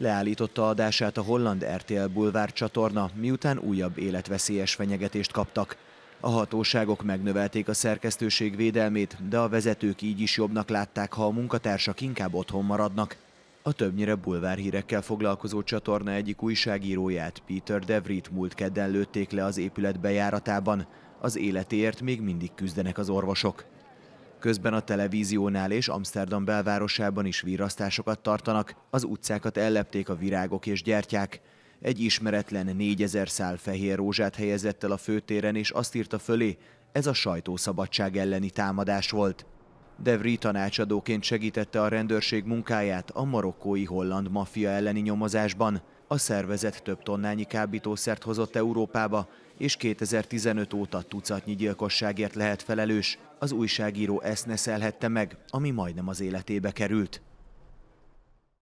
Leállította adását a holland RTL Bulvár csatorna, miután újabb életveszélyes fenyegetést kaptak. A hatóságok megnövelték a szerkesztőség védelmét, de a vezetők így is jobbnak látták, ha a munkatársak inkább otthon maradnak. A többnyire bulvárhírekkel foglalkozó csatorna egyik újságíróját, Peter Devrit múlt kedden lőtték le az épület bejáratában. Az életéért még mindig küzdenek az orvosok. Közben a televíziónál és Amsterdam belvárosában is virasztásokat tartanak, az utcákat ellepték a virágok és gyertyák. Egy ismeretlen négyezer szál fehér rózsát helyezett el a főtéren, és azt írta fölé, ez a sajtószabadság elleni támadás volt. Devri tanácsadóként segítette a rendőrség munkáját a marokkói holland maffia elleni nyomozásban. A szervezet több tonnányi kábítószert hozott Európába, és 2015 óta tucatnyi gyilkosságért lehet felelős az újságíró ezt neszelhette meg, ami majdnem az életébe került.